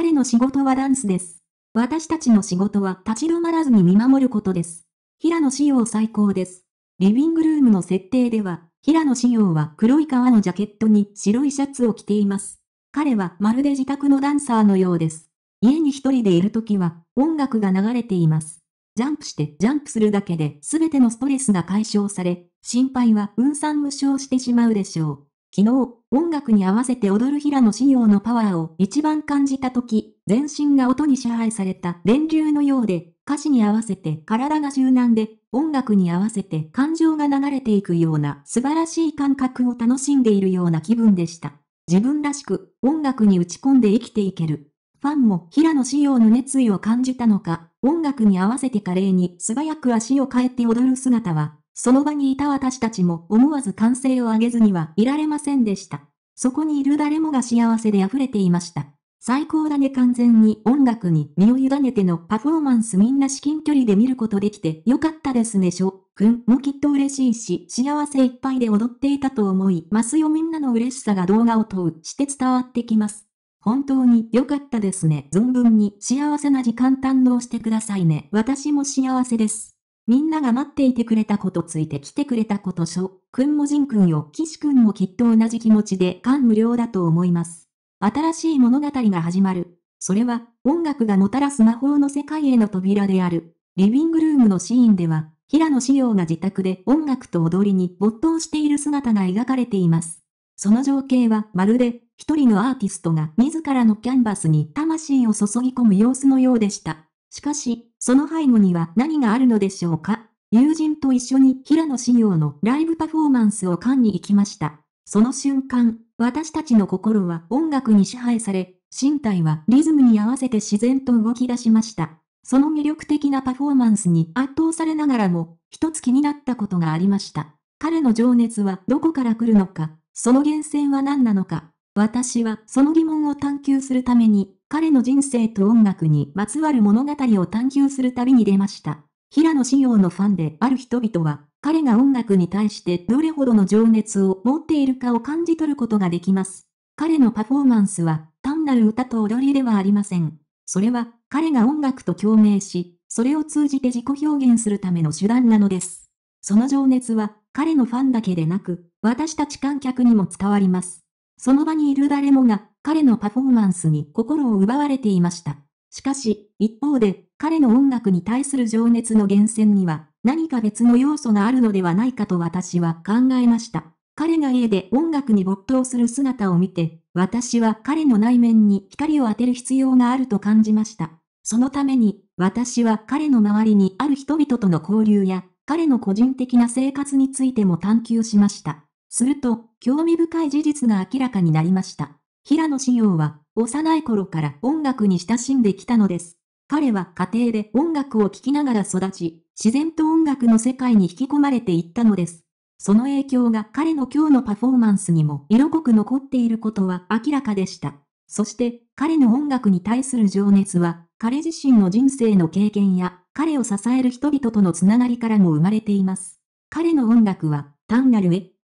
彼の仕事はダンスです。私たちの仕事は立ち止まらずに見守ることです。平野仕様最高です。リビングルームの設定では、平野仕様は黒い革のジャケットに白いシャツを着ています。彼はまるで自宅のダンサーのようです。家に一人でいるときは音楽が流れています。ジャンプしてジャンプするだけで全てのストレスが解消され、心配は分散無償してしまうでしょう。昨日、音楽に合わせて踊る平野紫耀のパワーを一番感じた時、全身が音に支配された電流のようで、歌詞に合わせて体が柔軟で、音楽に合わせて感情が流れていくような素晴らしい感覚を楽しんでいるような気分でした。自分らしく音楽に打ち込んで生きていける。ファンも平野紫耀の熱意を感じたのか、音楽に合わせて華麗に素早く足を変えて踊る姿はその場にいた私たちも思わず歓声を上げずにはいられませんでした。そこにいる誰もが幸せで溢れていました。最高だね完全に音楽に身を委ねてのパフォーマンスみんな至近距離で見ることできてよかったですねしょ。くんもきっと嬉しいし幸せいっぱいで踊っていたと思いますよみんなの嬉しさが動画を通して伝わってきます。本当に良かったですね。存分に幸せな時間堪能してくださいね。私も幸せです。みんなが待っていてくれたことついてきてくれたことしょ、くんもじんくんよ、しくんもきっと同じ気持ちで感無量だと思います。新しい物語が始まる。それは、音楽がもたらす魔法の世界への扉である。リビングルームのシーンでは、平野紫耀が自宅で音楽と踊りに没頭している姿が描かれています。その情景はまるで一人のアーティストが自らのキャンバスに魂を注ぎ込む様子のようでした。しかし、その背後には何があるのでしょうか友人と一緒に平野紫耀のライブパフォーマンスを館に行きました。その瞬間、私たちの心は音楽に支配され、身体はリズムに合わせて自然と動き出しました。その魅力的なパフォーマンスに圧倒されながらも、一つ気になったことがありました。彼の情熱はどこから来るのか、その源泉は何なのか。私はその疑問を探求するために彼の人生と音楽にまつわる物語を探求する旅に出ました。平野紫耀のファンである人々は、彼が音楽に対してどれほどの情熱を持っているかを感じ取ることができます。彼のパフォーマンスは、単なる歌と踊りではありません。それは、彼が音楽と共鳴し、それを通じて自己表現するための手段なのです。その情熱は、彼のファンだけでなく、私たち観客にも伝わります。その場にいる誰もが彼のパフォーマンスに心を奪われていました。しかし、一方で、彼の音楽に対する情熱の源泉には、何か別の要素があるのではないかと私は考えました。彼が家で音楽に没頭する姿を見て、私は彼の内面に光を当てる必要があると感じました。そのために、私は彼の周りにある人々との交流や、彼の個人的な生活についても探求しました。すると、興味深い事実が明らかになりました。平野紫耀は、幼い頃から音楽に親しんできたのです。彼は家庭で音楽を聴きながら育ち、自然と音楽の世界に引き込まれていったのです。その影響が彼の今日のパフォーマンスにも色濃く残っていることは明らかでした。そして彼の音楽に対する情熱は彼自身の人生の経験や彼を支える人々とのつながりからも生まれています。彼の音楽は単なる絵、